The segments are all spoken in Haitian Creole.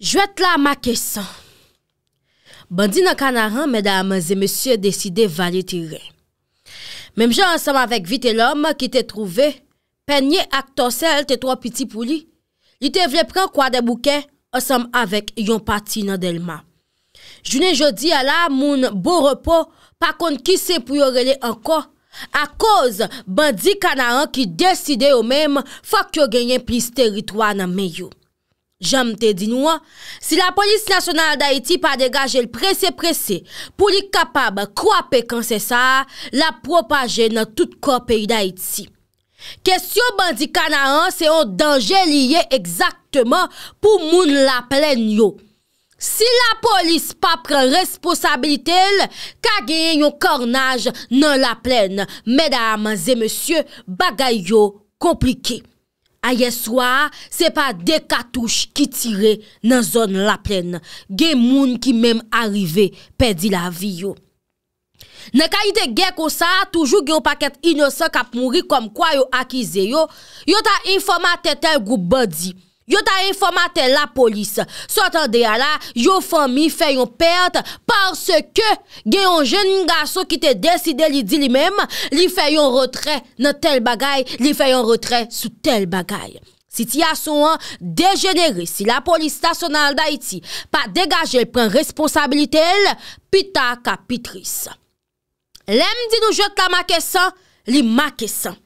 Jwet la ma kesan. Bandi nan kanaran, meda amaze, meseye deside vali tire. Memje ansam avek vite lom ki te trove, penye ak tosel te tro piti pou li, li te vle pran kwa de bouke ansam avek yon pati nan delman. Jwene jodi ala, moun bo repo, pakon ki se pou yo rele anko, a koz bandi kanaran ki deside yo mem fak yo genyen plis teritwa nan men yon. Jamte di nou, si la polis nasyonal da iti pa degaje l presse presse pou li kapab kwa pe kansesa, la propaje nan tout kwa peyi da iti. Kestyon bandi kana an se yon danje liye ekzaktman pou moun la plen yo. Si la polis pa pren responsabilitel, kageye yon kornage nan la plen, medam zemesye bagay yo komplikey. A ye swa, se pa de katouche ki tire nan zon la plen, ge moun ki mem arive pedi la vi yo. Nekayite ge kousa, toujou ge ou paket inosan kap mouri kom kwa yo akize yo, yo ta informa tetel goup badi, Yo ta informate la polis. Sot an de ala, yo fami feyon perte parce ke genyon jen yon gaso ki te deside li di li mem li feyon retre nan tel bagay, li feyon retre sou tel bagay. Si ti aso an dejenere, si la polis stasyonal da iti pa degaje l pren responsabilite el, pi ta kapitris. Lem di nou jote la ma kesan, li ma kesan.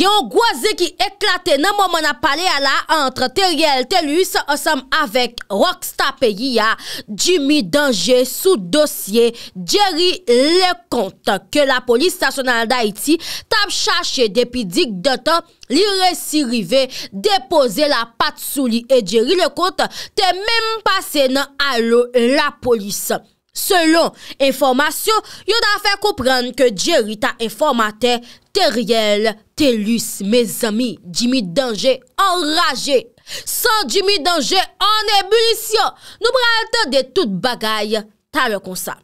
Gè ou gouazè ki eklatè nan mou moun apalè ala antre teriel telus osam avek roks tapè yi ya jimi denje sou dosye djeri le kont ke la polis stasyonal da iti tap chache depi dik de ta li resi rive depose la pat sou li e djeri le kont te mèm pase nan alo la polis. Selon informasyon, yo da fe koupran ke djeri ta informate teriyel, telus, me zami, jimi denje, anraje, san jimi denje, an ebulisyon, nou pralte de tout bagay tal kon sa.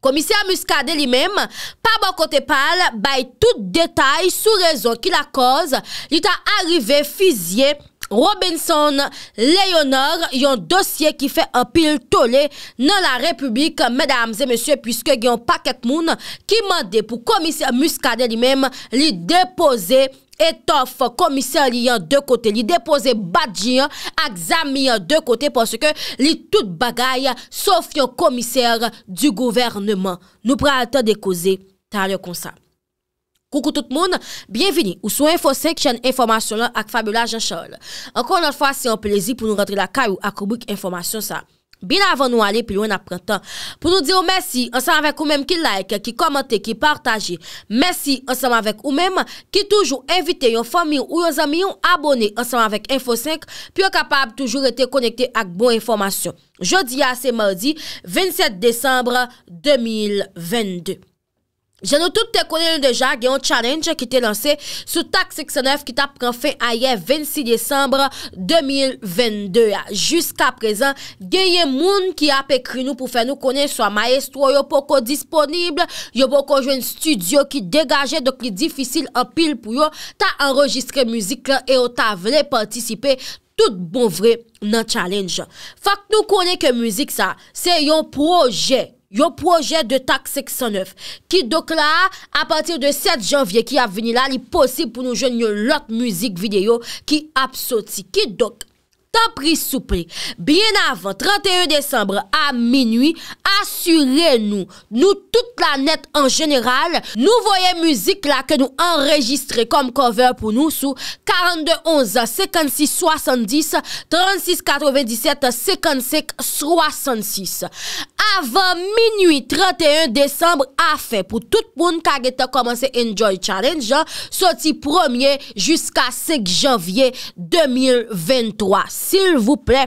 Komisyon muskade li mem, pa bo kote pal, bay tout detay sou rezon ki la koz li ta arrive fizye. Robinson, Léonard, yon dosye ki fe apil tole nan la republik, mesdames et messieurs, puisque yon paket moun, ki mande pou komisè muskade li mèm li depose etof komisè li yon de kote, li depose badji yon ak zami yon de kote, porsè ke li tout bagay sof yon komisèr du gouvernement. Nou pralte de koze ta le konsant. Koukou tout moun, bienveni ou sou infosek chen informasyon lè ak Fabiola Jean-Charles. Ankon not fwa se yon plezi pou nou rentre la kayou ak koubouk informasyon sa. Bin avan nou ale pi lwen ap rentan. Pou nou diyo mersi ansan avèk ou mèm ki like, ki komante, ki partaje. Mersi ansan avèk ou mèm ki toujou invite yon fami ou yon zami yon abone ansan avèk infosek pi yo kapab toujou rete konekte ak bon informasyon. Jodi a se mèdi, 27 Desembre 2022. Jan nou tout te konen nou deja, gen yon challenge ki te lanse sou tak seksyon 9 ki ta pren fin a ye 26 Desembre 2022 ya. Juska prezan, gen yon moun ki ap ekri nou pou fe nou konen sou a maestro, yo poko disponible, yo poko jwen studio ki degaje, dok li difisil apil pou yo, ta enregistre mouzik la, e yo ta vene patisipe tout bon vre nan challenge. Fak nou konen ke mouzik sa, se yon projek. Yo proje de tak 609 ki dok la a patir de 7 janvye ki ap veni la li posib pou nou jen yo lot muzik video ki ap soti ki dok. Ta pris soupri. Bien avan, 31 Desembre a minui, asure nou, nou tout la net en general, nou voye mouzik la ke nou enregistre kom cover pou nou sou 42.11.56.70, 36.97.55.66. Avan minui, 31 Desembre a fe pou tout poun kage ta komanse Enjoy Challenge, sa ti promye jiska 6 Janvier 2023. S'il vous plè,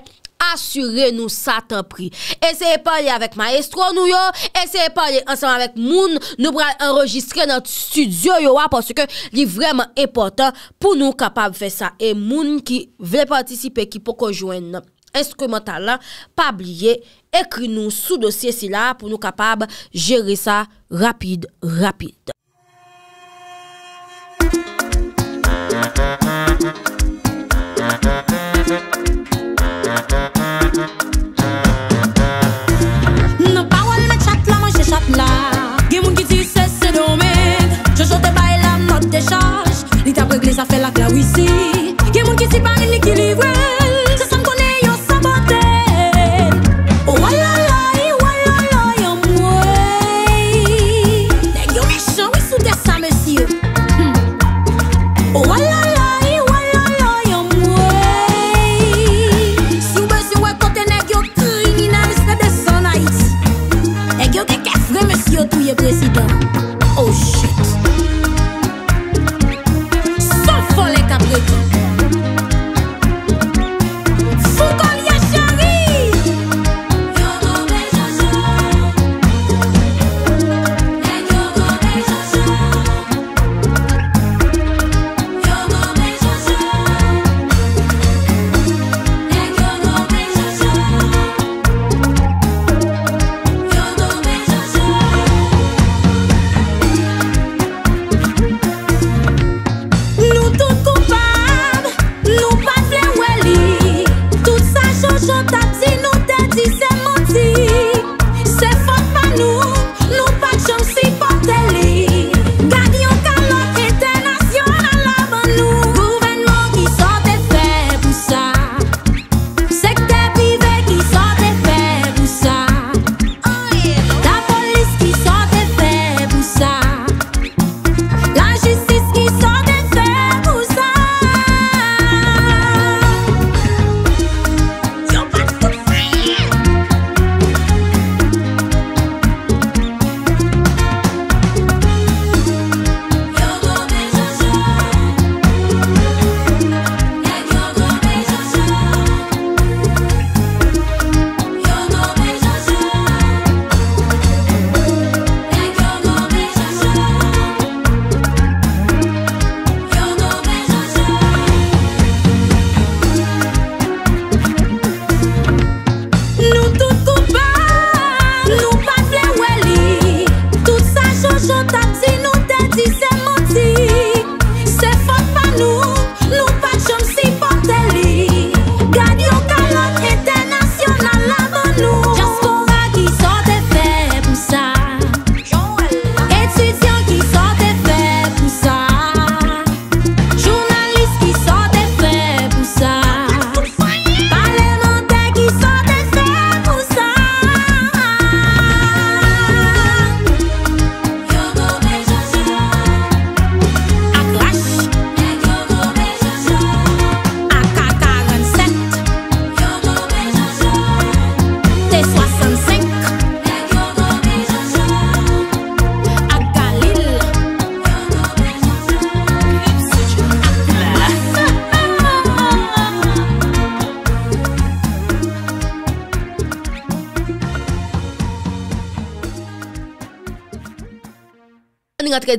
assurè nou sa te pri. Eseye palè avèk maestro nou yo, eseye palè ansèm avèk moun, nou pral enregistre nan studio yo wa, porsè ke li vreman epotè, pou nou kapab fè sa. E moun ki vèlè patisipe, ki pou konjwen nò. Eske mental la, pabliye, ekri nou sou dosye si la, pou nou kapab jere sa rapide, rapide.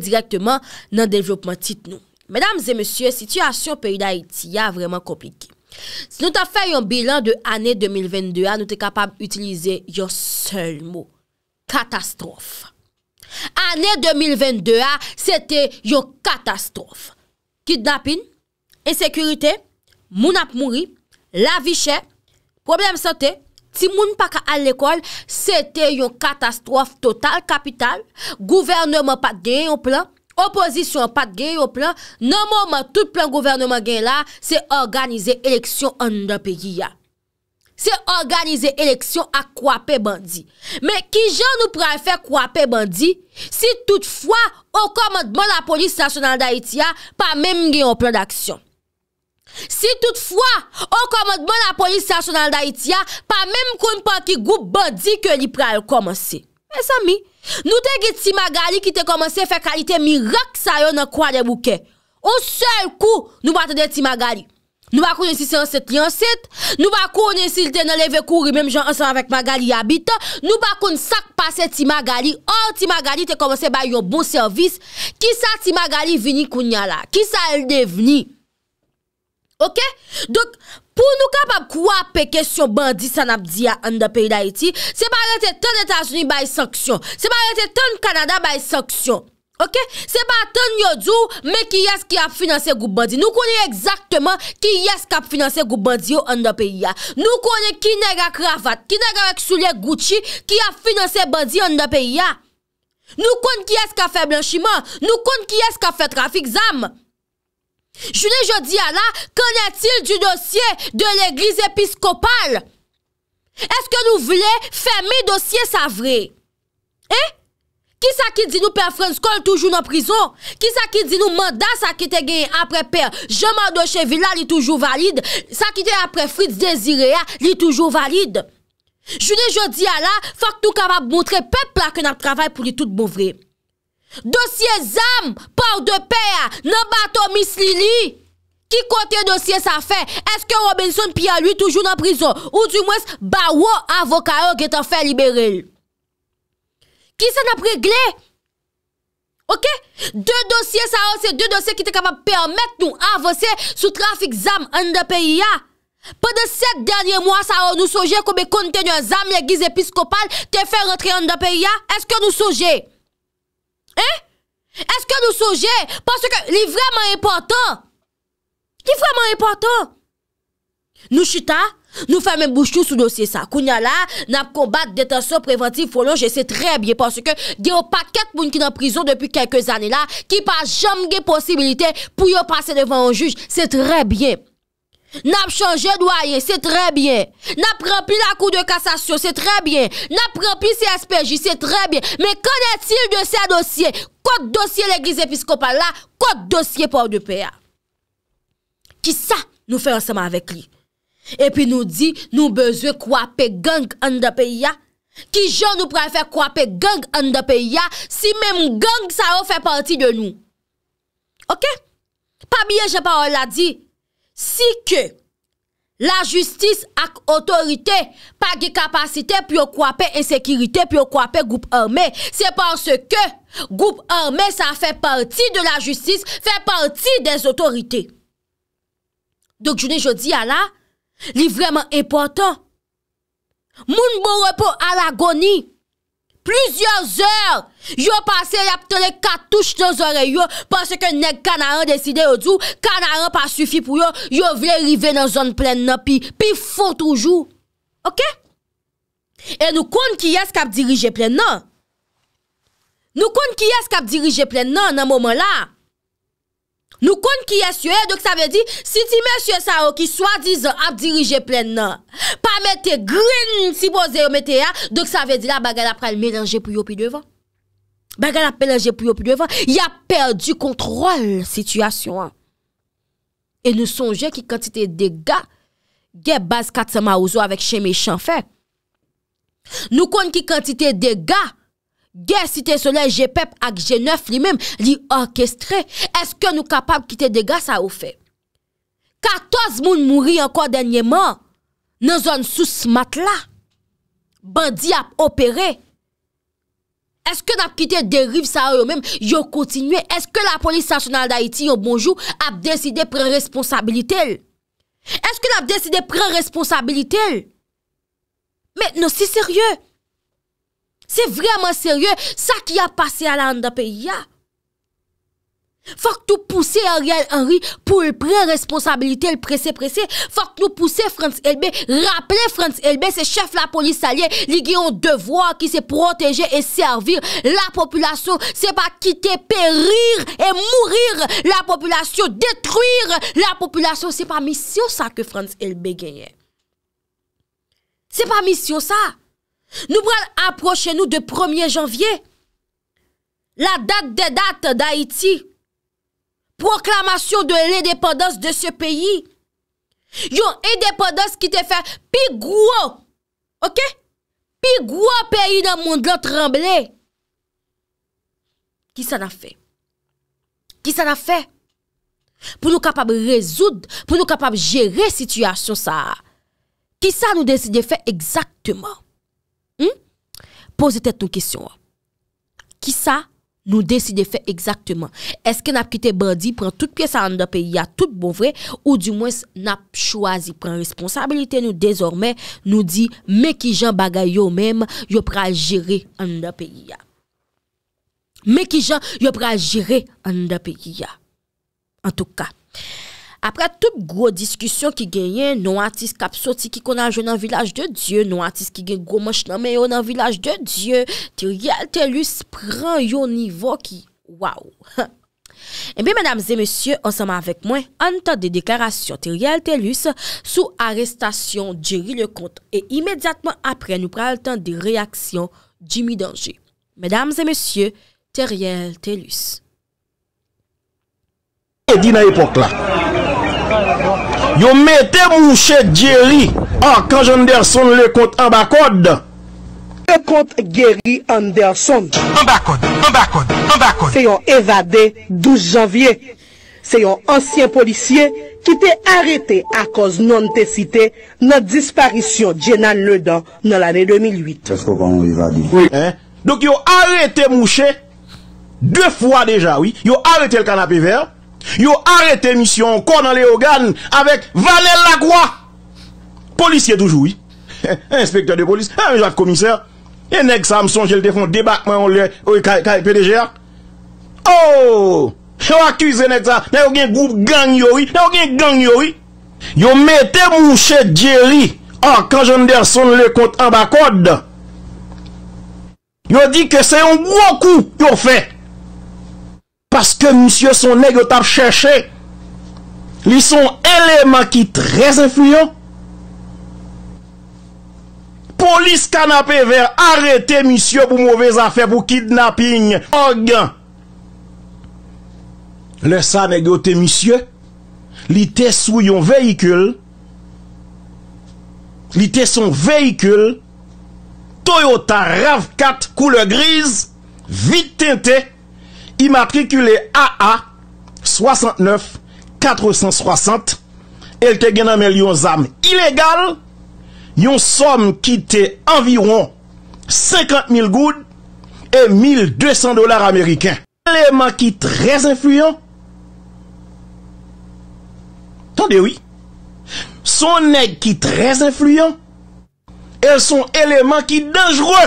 Direktman nan devlopman tit nou Mèdames et monsieurs, situasyon Peri d'Haïti ya vreman kompliki Si nou ta fè yon bilan de anè 2022, nou te kapab utilize Yon sel mou Katastrofe Anè 2022, sete Yon katastrofe Kidnapin, esekurite Moun ap mouri, la vi chè Problem sante Ti moun pa ka al l'ekol, se te yon katastrofe total kapital, gouvernement pa gen yon plan, opozisyon pa gen yon plan, nan mouman tout plan gouvernement gen la, se organize eleksyon an nou da peyi ya. Se organize eleksyon a kwape bandi. Men ki jan nou prean fe kwape bandi, si toutfwa, an komadman la polis nasyonal da iti ya, pa menm gen yon plan d'aksyon. Si toutfwa, on komodman la polis sasyonal da iti ya, pa mem kon pa ki goup ba di ke li pral komanse. E sa mi, nou te git Timagali ki te komanse fe kalite mi rak sa yo nan kwa de bouke. Ou sel kou nou batade Timagali. Nou bakoun insiste anset li anset, nou bakoun insiste nan leve kouri mem jan ansan avèk Magali yabita, nou bakoun sak pase Timagali, or Timagali te komanse bay yo bon servis, kisa Timagali vini kounya la, kisa el devini. Ok, donk pou nou kapap kwa pe kesyon bandi san ap di ya an da peyi da iti, se pa rete ton Etasuni baye sanksyon, se pa rete ton Kanada baye sanksyon. Ok, se pa rete ton Nyozou, me ki yas ki ap finanse goup bandi. Nou konen ekzaktman ki yas kap finanse goup bandi yo an da peyi ya. Nou konen ki nega kravat, ki nega mek soule goutchi ki ap finanse bandi yo an da peyi ya. Nou konen ki yas kap fe blanchiman, nou konen ki yas kap fe trafik zam. Jouni jodi ala, konen til du dosye de l'eglise episkopal? Eske nou vle femi dosye sa vre? Eh? Ki sa ki di nou Père Franskoll toujou nan prison? Ki sa ki di nou manda sa ki te genyen apre Père Jomandochevila li toujou valide? Sa ki te apre Fritz Desirea li toujou valide? Jouni jodi ala, fok tou kaba mwotre pep la ke nan travay pou li tout mwovre? Dosye zam, pa ou de pe a, nan ba to mis li li? Ki kote dosye sa fe? Eske Robinson pi a lui toujou nan prison? Ou tu mwes ba ou avokayo ge ta fe liberel? Ki sa nan pregle? De dosye sa ou se de dosye ki te kapab permette nou avose sou trafik zam an de pe ya? Pe de set denye mwa sa ou nou soje kome konten yo zam le giz episkopal te fe rentre an de pe ya? Eske nou soje? Eske nou souje? Paske li vreman impotant. Li vreman impotant. Nou chuta, nou fèmè mbouchou sou dosye sa. Kounya la, nap kombat detasyon preventif folonje. Se tre bie. Paske gen yo paket moun ki nan prizon depi keke zanen la. Ki pa jom gen posibilite pou yo pase devan an juj. Se tre bie. N ap chanje dwaye, se tre bie. N ap pranpi la kou de kassasyon, se tre bie. N ap pranpi se SPJ, se tre bie. Me konen til de se dosye? Kote dosye l'Eglise Episkopal la? Kote dosye Porte de Péa? Ki sa nou fe enseman vek li? E pi nou di nou bezwe kwape gang an de Péa? Ki jan nou prefe kwape gang an de Péa? Si menm gang sa ou fe parti de nou? Ok? Pa bie jen pa ou la di? Si ke la justis ak otorite pa ge kapasite, pi yo kwape ensekirite, pi yo kwape goup armé, se panse ke goup armé sa fè parti de la justis, fè parti des otorite. Dok jounen jodi ya la, li vreman epotan. Moun mou repo al agoni. Plüzyon zèr, yo pase yapte le katouche nan zore yo, panse ke nek kanaran deside yo djou, kanaran pa sufi pou yo, yo vle rive nan zon plè nan pi, pi fò toujou. Ok? E nou kon ki yas kap dirije plè nan. Nou kon ki yas kap dirije plè nan nan mouman la. Nou kon ki yè syoè, dok sa vè di, si ti mè syoè sa o, oh, ki swa dizan ap dirije plè nan, pa mè te grin, si bo zè yo mè te ya, dok sa vè di la, bagal ap pral mèlange pou yo pi devan. Bagal ap mèlange pou yo pi devan, ya perdi kontrol situasyon an. E nou sonje ki kantite de ga, ge baz katima ouzo avèk chèmè chanfèk. Nou kon ki kantite de ga, Gè sitè solè, jè pep ak jè neuf li mèm, li orkestre. Eskè nou kapab kite dega sa ou fè? Katoz moun mouri anko denye man, nan zon sou smat la. Bandi ap operè. Eskè nap kite deriv sa ou yo mèm, yo kontinue? Eskè la polis sasyonal da iti yo bonjou ap deside pren responsabilite l? Eskè nap deside pren responsabilite l? Mèt nou si seryè? Se vreman serye, sa ki a pase ala an da pe, ya. Fak nou pousse Ariel Henry pou el pre responsabilite, el prese prese. Fak nou pousse Frans Elbe, rappele Frans Elbe, se chef la polis salye, li gen yon devwa ki se proteje e servir la populasyon. Se pa kite perir e mourir la populasyon, detruir la populasyon. Se pa misyon sa ke Frans Elbe genye. Se pa misyon sa. Nou pral aproche nou de 1er janvye. La date de date d'Haïti. Proklamasyon de l'indépendance de se peyi. Yon indépendance ki te fè pigouan. Ok? Pigouan peyi nan moun de l'antremblé. Ki sa na fè? Ki sa na fè? Pou nou kapab rezoud, pou nou kapab jere situasyon sa. Ki sa nou deside fè exaktman? Hmm? Pose te ton kisyon Ki sa nou desi de fe Eksakteman Eske nap kite bandi Pren tout piye sa an da peyi ya Ou di mwen nap chwazi Pren responsabilite nou Dizormen nou di Mekijan bagay yo mem Yo pre a jire an da peyi ya Mekijan yo pre a jire an da peyi ya An tou ka apre tout gwo diskusyon ki genyen, nou atis kapsoti ki konanjou nan vilaj de Diyo, nou atis ki genye gwo mosh namen yo nan vilaj de Diyo, Teriel Telus pran yo nivou ki, waw. E bi, mèdames et mèsyè, ansama avèk mwen, an tan de deklarasyon Teriel Telus sou arestasyon Djeri Leconte, e imèdiatman apre nou pran al tan de reaksyon Jimmy Danger. Mèdames et mèsyè, Teriel Telus. E di nan epok la, Yo mette mouche Jerry ah, an kanj Anderson le kont ambakode. Le kont Jerry Anderson. Ambakode, ambakode, ambakode. Se yon evade 12 janvye. Se yon ansyen policye ki te arete a koz non te site nan disparisyon Jenan Leda nan lane 2008. Kè sko pa moun evade? Oui. Dok yo arete mouche, dwe fwa deja oui. Yo arete l kanapé verre. Yo arete misyon konan le ogan Avek Vanel Lagwa Polisye toujou Enspekteur de polis, enjev komiser Enek Samson, jel defon debak Mwen wè, wè, wè, wè, wè, wè, wè Oh Yo akuse enek sa, wè wè gen group gang Yo wè, wè wè gen gang yo wè Yo mette mou chè djeri Ah, kan jen der son le kont Abakod Yo di ke se yon wakou Yo fè Paske msye son negot ap chèche, li son eleman ki trèz inflyon, polis kanapè vè, arete msye pou mwovez afè, pou kidnaping, og. Le sa negote msye, li te sou yon veyikul, li te son veyikul, Toyota RAV4, koule griz, vit tente, imatrikule AA-69-460 el te genan mel yon zam ilegal yon som ki te environ 50.000 goud e 1.200 dolar ameriken eleman ki trez influyen tande wii son neg ki trez influyen el son eleman ki denjre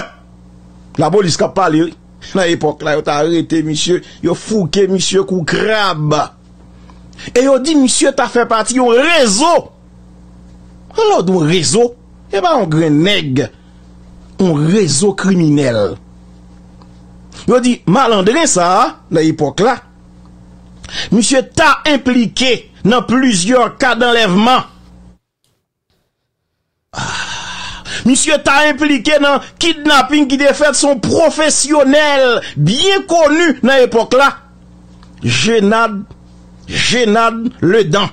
la boli skap pale wii nan epok la yo ta arete misye yo fouke misye kou krab e yo di misye ta fe pati yo rezo alo do rezo e ba yon gren neg yon rezo kriminel yo di malandre sa nan epok la misye ta implike nan plizior kad enleveman ah Monsye ta implike nan kidnapping ki defet son profesyonel Bien konu nan epok la Je nad, je nad le dan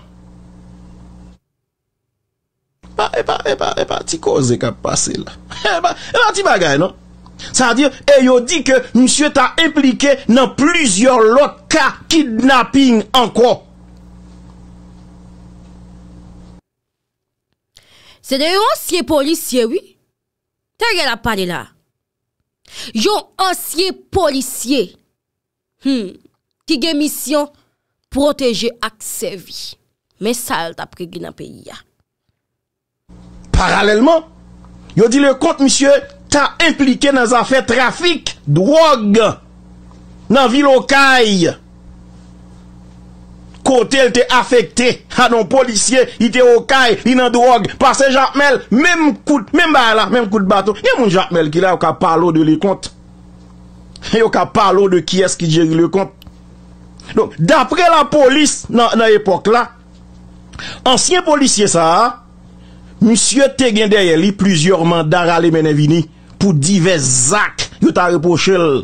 Epa, epa, epa, epa, ti koze ka pase la Epa, epa, epa, ti bagay non Sa diyo, eyo di ke monsye ta implike nan plizior lot ka kidnapping anko Se de yon ansye polisye wè, te yon apade la. Yon ansye polisye, ti gen misyon proteje ak se vi. Men sal ta pregi nan peyi ya. Paralèlman, yon di le kont misyon ta implike nan zafè trafik drog nan vilon kaye. Kotel te afekte, anon polisye, ite okay, inan drog, pase jatmel, mem kout, mem bala, mem kout baton, yon moun jatmel ki la yo ka palo de li kont. E yo ka palo de ki esk ki djeri li kont. Don, dapre la polis nan epok la, ansyen polisye sa, monsye te gen derye li plizior mandara li menen vini, pou di ve zak yo ta repochel.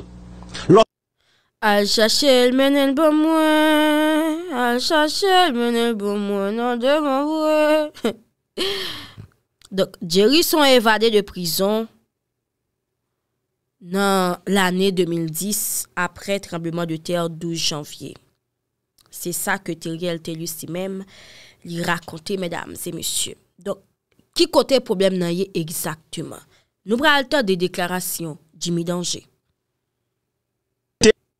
Al chache el menen bon mwen, al chache el menen bon mwen, nan deman mwen. Donk, Jerry son evade de prizon nan l ane 2010 apre trembleman de ter 12 janvye. Se sa ke Teriel Telusi men li rakonte, medam, se monsye. Donk, ki kote problem nan ye exaktman? Nou bre alter de deklarasyon di mi dangey.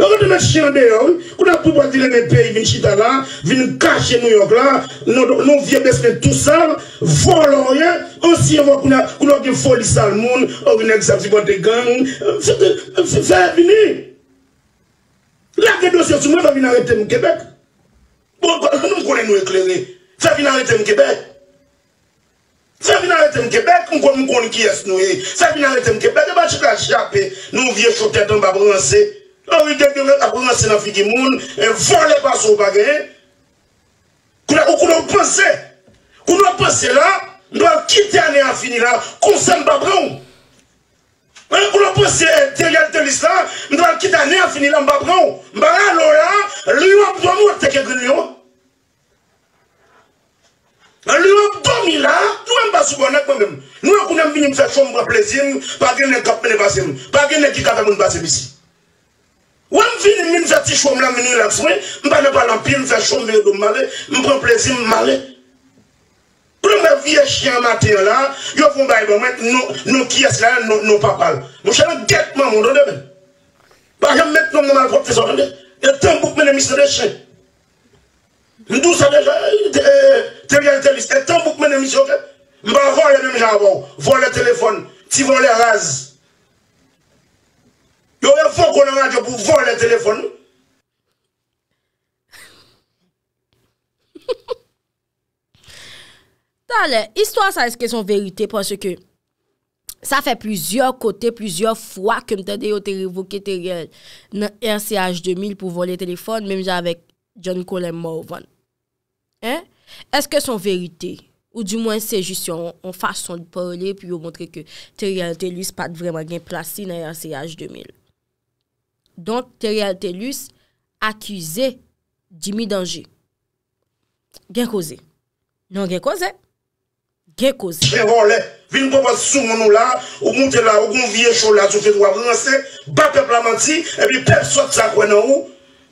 Lò rote mè chande yò wè, kou nan pou bwa zile mè peyi vin chita la, vin kache nou yòk la, nou vye besme tout sal, vò lò rè, ansi yò wò kou nan kou nou gen foli sal moun, ou vin ek sa psi pwante gang, fè vini. Lò kè dosye sou mè va vin arrete mè Kebek. Bon, kwa, nou mwen konen nou ekleri. Fè vin arrete mè Kebek. Fè vin arrete mè Kebek, mwen konen mwen konen ki yè snouye. Fè vin arrete mè Kebek, mwen chan la chanpe, nou mwen vye chote dan ba bronsey. A ou i dek dek akoun yon senafi di moun, e vwa le baso bagè, kou nou koun nou pense, kou nou pense la, mdwa ki te ane a finila, konsen mba bran ou. Mdwa koun nou pense, terial te lis la, mdwa ki te ane a finila mba bran ou. Mba la lo ya, lyo ap do ane wak teke gwen yo. Lyo ap do mi la, kou ane baso gwen ak mwen m. Nou akoun ane vinim sa chombe plezim, bagè nè kap mè ne basèm, bagè nè ki kata mwen basèm isi. Ou an vi ni min vati choum la meni lak swen, mwen pa ne palan pi, mwen vati choum le do mwale, mwen pre plezi mwale. Pre mwen vie chen maten la, yo fon bayi do men, nou kyes la, nou papal. Mwen chen genk man moun do debe. Ba yon met nou mwen mal prop te son jende, eten mwen mwen emisye de chen. Mwen dou sa de chen, eten mwen mwen emisye de chen. Mwen pa vwa yon mwen jan vwa, vwa le telefon, ti vwa le raze. Yon yon fok konen waj yo pou vòl lè tèlefon nou. Tè lè, histò sa eske son vèritè pòsè kè sa fè plüzyò kote, plüzyò fwa kèm tè dè yon tè revokè tè rè nan RCH 2000 pou vòl lè tèlefon mèm jè avèk John Colin Morvan. Hè? Eske son vèritè, ou di mwen se jis yon fason lè pòlè pi yon montre kè tè rè lè tè lè se pat vreman gen plasi nan RCH 2000. Donk teri al telus akize di mi danje Gen koze Non gen koze Gen koze Gen vo le Vi mpo pati sou moun nou la Ou moun tela ou moun vie chou la Sou fet wap rense Ba pep la manti E vi pep sot sa kwen an ou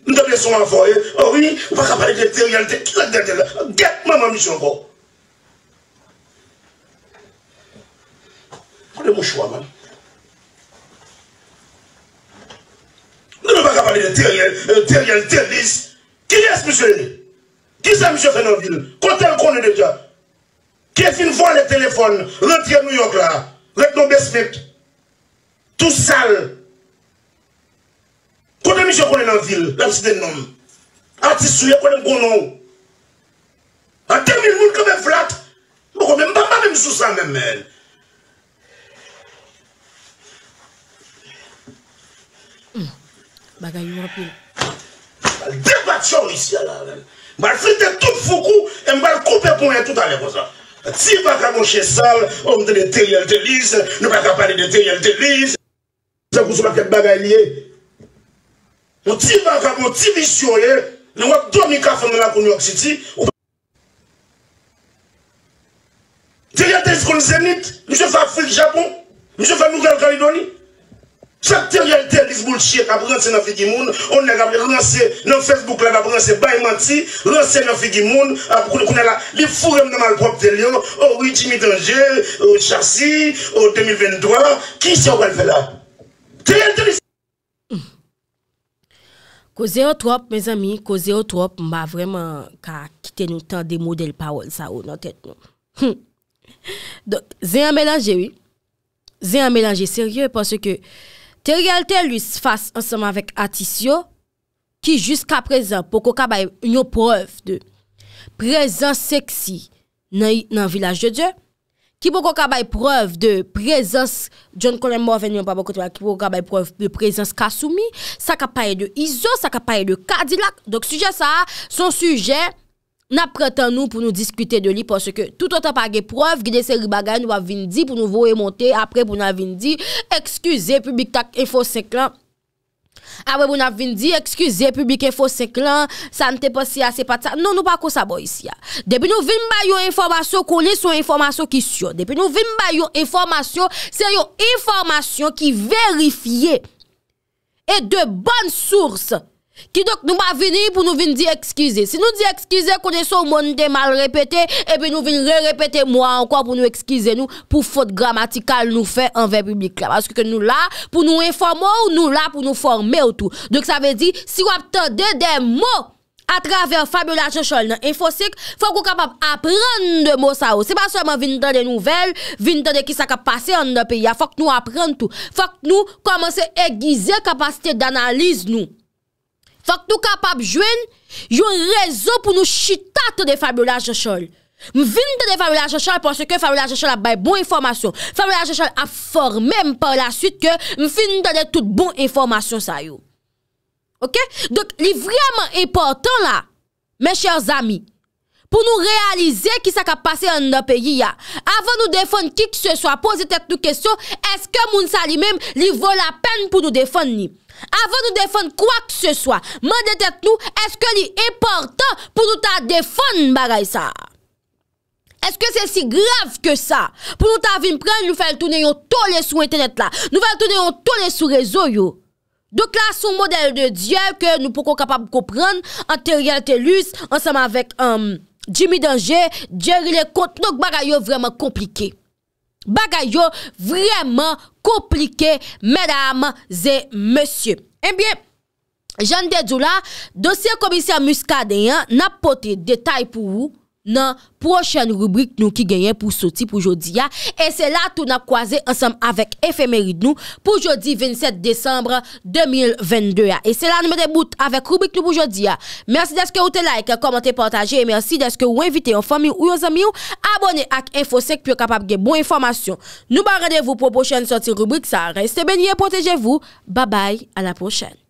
Ndele son an foye Owi oh wakapare te teri al tel Klet dek dek Gen mwaman misyon go Kou de mou chwa man Teriel, terlis. Ki yes mse? Ki sa mse fè nan vil? Kote m konen deja? Ke fin von le telefon? Retiye New York la? Retiye New Besmik? Tou sal? Kote mse konen nan vil? La psiten bon nom? A tisouye konen konon? A temil moun kome vlat? Mou kome mbamba m sou sa mè men? Bagay yon wap yon. Bal debat yon yisi ya la. Bal frite tout fuku, e mal koupe pou yon tout ale kouza. Ti baka moun chesal, omde de te yel te lis, nou baka pali de te yel te lis. Zekou sou baket bagay liye. Yo ti baka moun ti visyon ye, nou wak don ni kafan nan akou New York City, ou baka. Ti yate yon kon Zenit, mou se fap frite Japon, mou se fap nou gal kalidoni. Chak teriyal terlis boul chie kab ranse nan figi moun, nan Facebook la, nan banse bayman ti, ranse nan figi moun, li furem nan malprop de Lyon, ou Ijimi Dengel, ou Chassi, ou 2023, ki si ou wèl fè la? Teriyal terlis! Koze yo trop, me zami, koze yo trop, mba vreman ka kite nou tan de model pa wol sa ou nan tèt nou. Don, zè yon mèlanje, zè yon mèlanje seryè, porsè ke Te realte li s'fase anseman vek Atisyo, ki jiska prezant pou koka baye yon prezant seksi nan vilaj de Diyo, ki pou koka baye prezant kasoumi, sa ka paye de Izo, sa ka paye de Kadilak, dok suje sa, son suje... na preten nou pou nou diskute de li, porske tout anta pa ge prof, gide seri bagay nou avin di pou nou vou e monte, apre pou nou avin di, ekskuse, publik tak, e fos seklan, ave pou nou avin di, ekskuse, publik e fos seklan, sa mte pos ya, se pat sa, nou nou pa kousa bo yisi ya, debi nou vim ba yon informasyon, koni sou informasyon ki syon, debi nou vim ba yon informasyon, se yon informasyon ki verifiye, e de bonn sourse, Ki dok nou pa vini pou nou vini di ekskize. Si nou di ekskize kone sou moun de mal repete, epi nou vini re repete moun ankon pou nou ekskize nou pou fote gramatikal nou fe en ver publik la. Maske ke nou la pou nou informo ou nou la pou nou forme ou tou. Dok sa ve di, si wap tande de moun a traver Fabiola Jochol nan infosik, fok ou kapap aprende moun sa ou. Se pa seman vini tande nouvel, vini tande ki sa kap pase an nan piya, fok nou aprende tou. Fok nou komanse egize kapasite danalize nou. Fak nou kapap jwen yon rezon pou nou chitat de Fabiola Jochol. M fin de de Fabiola Jochol pwansè ke Fabiola Jochol ap bay bon informasyon. Fabiola Jochol ap formèm pwansè ke m fin de de tout bon informasyon sa yo. Ok? Donk li vreman important la, men chèr zami, pou nou realize ki sa kap pase an nou peyi ya. Avan nou defon ki se so ap pose tet nou kesyon, eske moun sa li men li vò la pen pou nou defon ni? Avan nou defon kwa k se swa, man detet nou, eske li e portan pou nou ta defon baray sa? Eske se si grav ke sa? Pou nou ta vim pren, nou fel toune yon tole sou internet la. Nou fel toune yon tole sou rezo yo. Dok la sou model de Djer ke nou pokon kapab koupran. An teriyal telus, ansanman vek euh, Jimmy Danger, Djer li kont nouk baray yo vreman komplikey. Bagay yo vremen komplike mèdame zè mèsyè. Enbyè, jan de djou la, dosye komisyon muskade yon napote detay pou wou, nan pochen rubrik nou ki genyen pou soti pou jodi ya. E se la tou na kwaze ansam avek efemerid nou pou jodi 27 Desembre 2022 ya. E se la nou mède bout avek rubrik nou pou jodi ya. Mersi deske ou te like, komente, pwantaje. E mersi deske ou invite yon fami ou yon zami ou abone ak infosek pou yo kapab gen bon informasyon. Nou ba radevou pou pochen soti rubrik sa. Restè benye, pwantajevou. Ba bay, an aposhen.